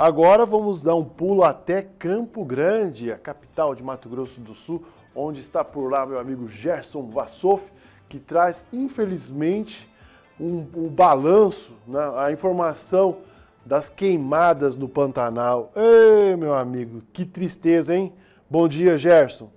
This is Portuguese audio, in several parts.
Agora vamos dar um pulo até Campo Grande, a capital de Mato Grosso do Sul, onde está por lá meu amigo Gerson Vassoff, que traz, infelizmente, um, um balanço, né, a informação das queimadas no Pantanal. Ei, meu amigo, que tristeza, hein? Bom dia, Gerson.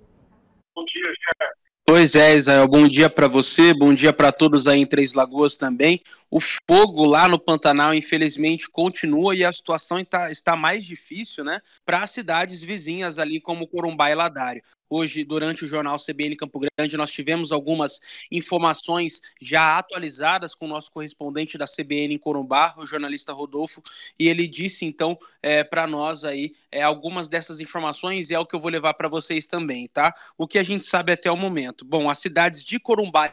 Bom dia, Gerson. Pois é, Israel. Bom dia para você, bom dia para todos aí em Três Lagoas também. O fogo lá no Pantanal, infelizmente, continua e a situação está, está mais difícil, né? Para as cidades vizinhas ali, como Corumbá e Ladário. Hoje, durante o jornal CBN Campo Grande, nós tivemos algumas informações já atualizadas com o nosso correspondente da CBN em Corumbá, o jornalista Rodolfo, e ele disse então é, para nós aí é, algumas dessas informações e é o que eu vou levar para vocês também, tá? O que a gente sabe até o momento. Bom, as cidades de Corumbá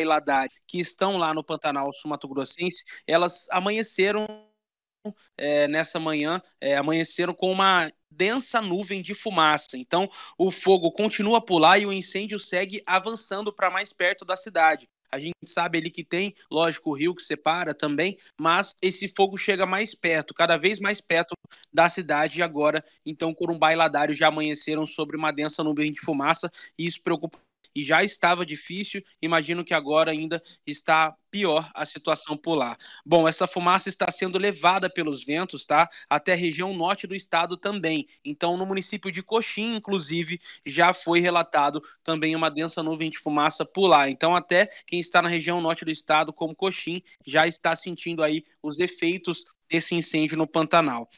e Haddad, que estão lá no Pantanal sul grossense elas amanheceram é, nessa manhã, é, amanheceram com uma densa nuvem de fumaça. Então, o fogo continua a pular e o incêndio segue avançando para mais perto da cidade. A gente sabe ali que tem, lógico, o rio que separa também, mas esse fogo chega mais perto, cada vez mais perto da cidade agora. Então, Corumbá e Ladário já amanheceram sobre uma densa nuvem de fumaça e isso preocupa e já estava difícil, imagino que agora ainda está pior a situação por lá. Bom, essa fumaça está sendo levada pelos ventos, tá? Até a região norte do estado também. Então, no município de Coxim, inclusive, já foi relatado também uma densa nuvem de fumaça por lá. Então, até quem está na região norte do estado, como Coxim, já está sentindo aí os efeitos desse incêndio no Pantanal.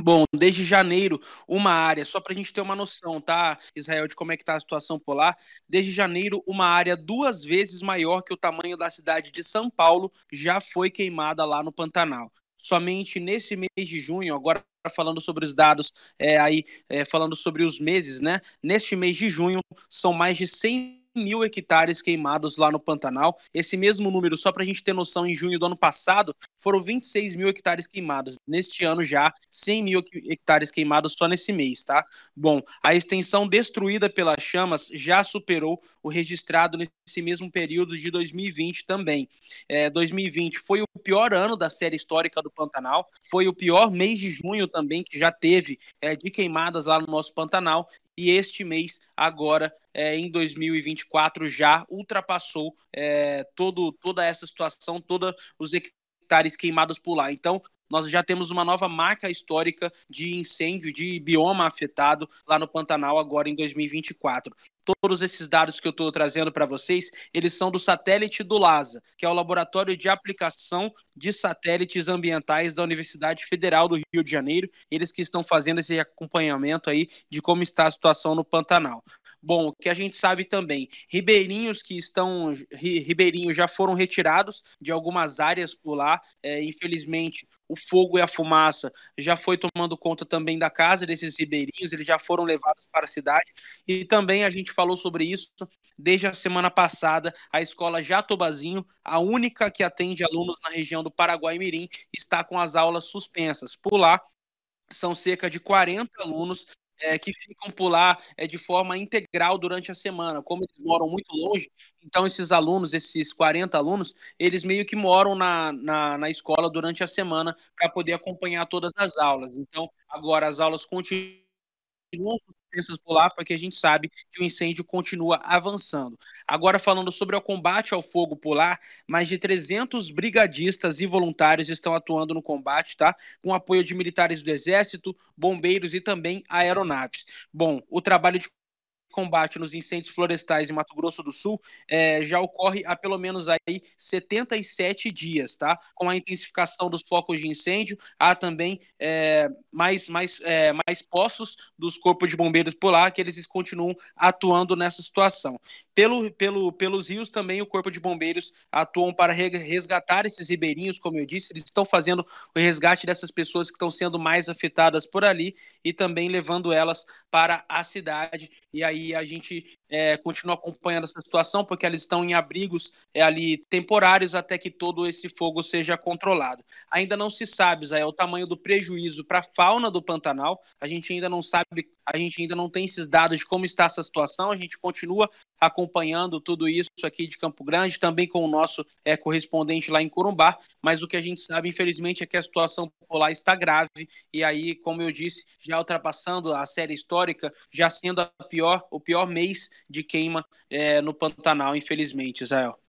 Bom, desde janeiro, uma área, só para a gente ter uma noção, tá, Israel, de como é que está a situação por lá. Desde janeiro, uma área duas vezes maior que o tamanho da cidade de São Paulo já foi queimada lá no Pantanal. Somente nesse mês de junho, agora falando sobre os dados, é, aí é, falando sobre os meses, né? Neste mês de junho, são mais de 100 mil hectares queimados lá no Pantanal. Esse mesmo número, só para a gente ter noção, em junho do ano passado, foram 26 mil hectares queimados. Neste ano já, 100 mil hectares queimados só nesse mês, tá? Bom, a extensão destruída pelas chamas já superou o registrado nesse mesmo período de 2020 também. É, 2020 foi o pior ano da série histórica do Pantanal, foi o pior mês de junho também que já teve é, de queimadas lá no nosso Pantanal e este mês, agora é, em 2024, já ultrapassou é, todo, toda essa situação, todos os hectares queimados por lá. Então, nós já temos uma nova marca histórica de incêndio, de bioma afetado lá no Pantanal agora em 2024. Todos esses dados que eu estou trazendo para vocês, eles são do satélite do LASA, que é o Laboratório de Aplicação de Satélites Ambientais da Universidade Federal do Rio de Janeiro, eles que estão fazendo esse acompanhamento aí de como está a situação no Pantanal. Bom, o que a gente sabe também, ribeirinhos que estão, ribeirinhos já foram retirados de algumas áreas por lá, é, infelizmente o fogo e a fumaça já foi tomando conta também da casa desses ribeirinhos, eles já foram levados para a cidade. E também a gente falou sobre isso desde a semana passada. A escola Jatobazinho, a única que atende alunos na região do Paraguai Mirim, está com as aulas suspensas. Por lá, são cerca de 40 alunos é, que ficam por lá é, de forma integral durante a semana. Como eles moram muito longe, então esses alunos, esses 40 alunos, eles meio que moram na, na, na escola durante a semana para poder acompanhar todas as aulas. Então, agora as aulas continuam suspensas por lá, porque a gente sabe que o incêndio continua avançando. Agora, falando sobre o combate ao fogo por lá, mais de 300 brigadistas e voluntários estão atuando no combate, tá? Com apoio de militares do Exército, bombeiros e também aeronaves. Bom, o trabalho de combate nos incêndios florestais em Mato Grosso do Sul é, já ocorre há pelo menos aí 77 dias, tá? Com a intensificação dos focos de incêndio, há também é, mais, mais, é, mais postos dos corpos de bombeiros por lá que eles continuam atuando nessa situação. Pelo, pelo, pelos rios também o corpo de bombeiros atuam para resgatar esses ribeirinhos, como eu disse, eles estão fazendo o resgate dessas pessoas que estão sendo mais afetadas por ali e também levando elas para a cidade e aí e a gente é, acompanhando essa situação, porque elas estão em abrigos é, ali temporários até que todo esse fogo seja controlado. Ainda não se sabe, Zé, o tamanho do prejuízo para a fauna do Pantanal. A gente ainda não sabe, a gente ainda não tem esses dados de como está essa situação. A gente continua acompanhando tudo isso aqui de Campo Grande, também com o nosso é, correspondente lá em Corumbá. Mas o que a gente sabe, infelizmente, é que a situação popular lá está grave. E aí, como eu disse, já ultrapassando a série histórica, já sendo pior, o pior mês de queima é, no Pantanal, infelizmente, Israel.